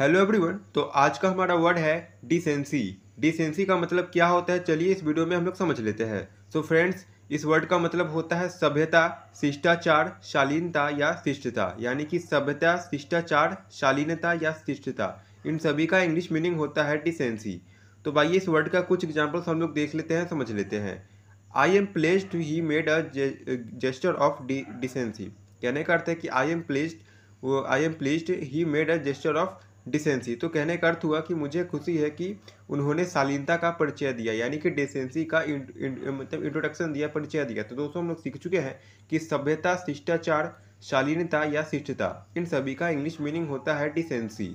hello everyone तो आज का हमारा वर्ड है डिसेंसी डिसेंसी का मतलब क्या होता है चलिए इस वीडियो में हम लोग समझ लेते हैं सो so फ्रेंड्स इस वर्ड का मतलब होता है सभ्यता शिष्टाचार शालीनता या शिष्टता यानी कि सभ्यता शिष्टाचार शालीनता या शिष्टता इन सभी का इंग्लिश मीनिंग होता है डिसेंसी तो भाई इस वर्ड का कुछ एग्जाम्पल्स हम लोग देख लेते हैं समझ लेते हैं I am pleased he made a gesture of decency कहने का अर्थ है कि I am pleased I am pleased he made a gesture of decency तो कहने का अर्थ हुआ कि मुझे खुशी है कि उन्होंने शालीनता का परिचय दिया यानी कि डिसेंसी का मतलब इंट्रोडक्शन दिया परिचय दिया तो दोस्तों हम लोग सीख चुके हैं कि सभ्यता शिष्टाचार शालीनता या शिष्टता इन सभी का इंग्लिश मीनिंग होता है डिसेंसी